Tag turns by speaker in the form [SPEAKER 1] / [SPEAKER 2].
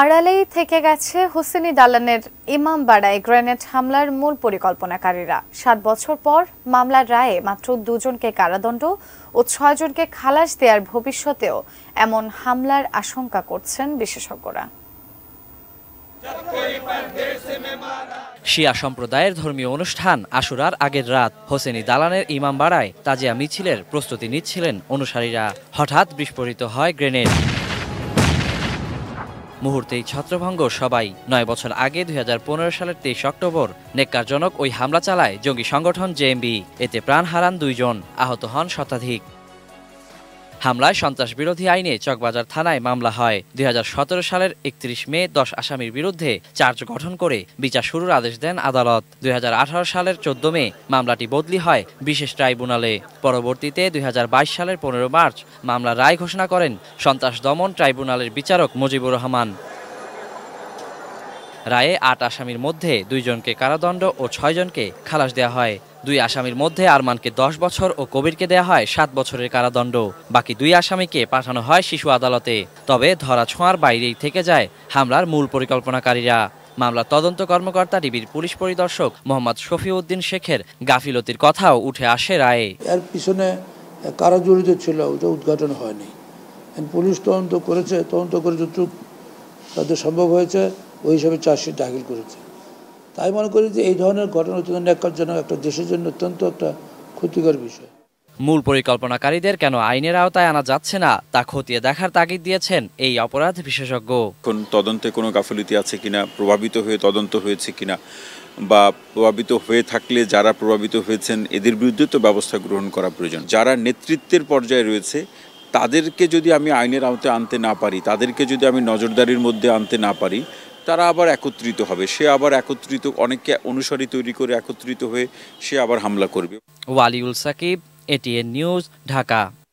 [SPEAKER 1] আড়ালেই থেকে গেছে হোসেনি দালানের ইমাম বাড়ায় গ্রেনেড হামলার মূল পরিকল্পনাকারীরা সাত বছর পর মামলার রায়ে মাত্র দুজনকে কারাদণ্ড ও ছয়জনকে খালাস দেওয়ার ভবিষ্যতেও এমন হামলার আশঙ্কা করছেন বিশেষজ্ঞরা শিয়া সম্প্রদায়ের ধর্মীয় অনুষ্ঠান আশুরার আগের রাত হোসেনি দালানের ইমাম বাড়ায় তাজিয়া মিছিলের প্রস্তুতি নিচ্ছিলেন অনুসারীরা হঠাৎ বিস্ফোরিত হয় গ্রেনেড মুহূর্তেই ছাত্রভঙ্গ সবাই নয় বছর আগে দুই সালের তেইশ অক্টোবর নেককারজনক ওই হামলা চালায় জঙ্গি সংগঠন জেএমবি এতে প্রাণ হারান দুইজন আহত হন শতাধিক হামলায় সন্ত্রাস বিরোধী আইনে চকবাজার থানায় মামলা হয় দুই সালের একত্রিশ মে দশ আসামির বিরুদ্ধে চার্জ গঠন করে বিচার শুরুর আদেশ দেন আদালত দুই সালের চোদ্দ মে মামলাটি বদলি হয় বিশেষ ট্রাইব্যুনালে পরবর্তীতে দুই সালের পনেরো মার্চ মামলা রায় ঘোষণা করেন সন্ত্রাস দমন ট্রাইব্যুনালের বিচারক মুজিবুর রহমান রায়ে আট আসামির মধ্যে দুইজনকে কারাদণ্ড ও ছয়জনকে খালাস দেওয়া হয় দুই আসামির মধ্যে আরমানকে দশ বছর ও কবিরকে দেয়া হয় সাত বছরের কারাদণ্ড বাকি দুই আসামিকে পাঠানো হয় শিশু আদালতে তবে ধরা ছোঁয়ার বাইরেই থেকে যায় হামলার মূল পরিকল্পনাকারীরা মামলা তদন্ত কর্মকর্তা ডিবির পুলিশ পরিদর্শক মোহাম্মদ শফিউদ্দিন শেখের গাফিলতির কথাও উঠে আসে রায়ে এর
[SPEAKER 2] পিছনে কারা জড়িত ছিল ওটা উদ্ঘাটন হয়নি পুলিশ তদন্ত করেছে তদন্ত করে যতটুকু তাদের সম্ভব হয়েছে ওই হিসাবে চার্জশিট দাখিল করেছে তাই মনে করি যে এই ধরনের ঘটনা অত্যন্ত জন্য একটা দেশের জন্য অত্যন্ত একটা ক্ষতিকর বিষয়
[SPEAKER 1] মূল পরিকল্পনাকারীদের কেন আইনের আওতায় আনা যাচ্ছে না তা খতিয়ে দেখার তাগিদ দিয়েছেন এই অপরাধ বিশেষজ্ঞ
[SPEAKER 3] কোন তদন্তে কোনো গাফলিতি আছে কিনা প্রভাবিত হয়ে তদন্ত হয়েছে কিনা বা প্রভাবিত হয়ে থাকলে যারা প্রভাবিত হয়েছেন এদের বিরুদ্ধে তো ব্যবস্থা গ্রহণ করা প্রয়োজন যারা নেতৃত্বের পর্যায়ে রয়েছে তাদেরকে যদি আমি আইনের আওতায় আনতে না পারি তাদেরকে যদি আমি নজরদারির মধ্যে আনতে না পারি তারা আবার একত্রিত হবে সে আবার একত্রিত অনেককে অনুসারী তৈরি করে একত্রিত হয়ে সে আবার হামলা করবে
[SPEAKER 1] ওয়ালিউল সাকিব এটিএন নিউজ ঢাকা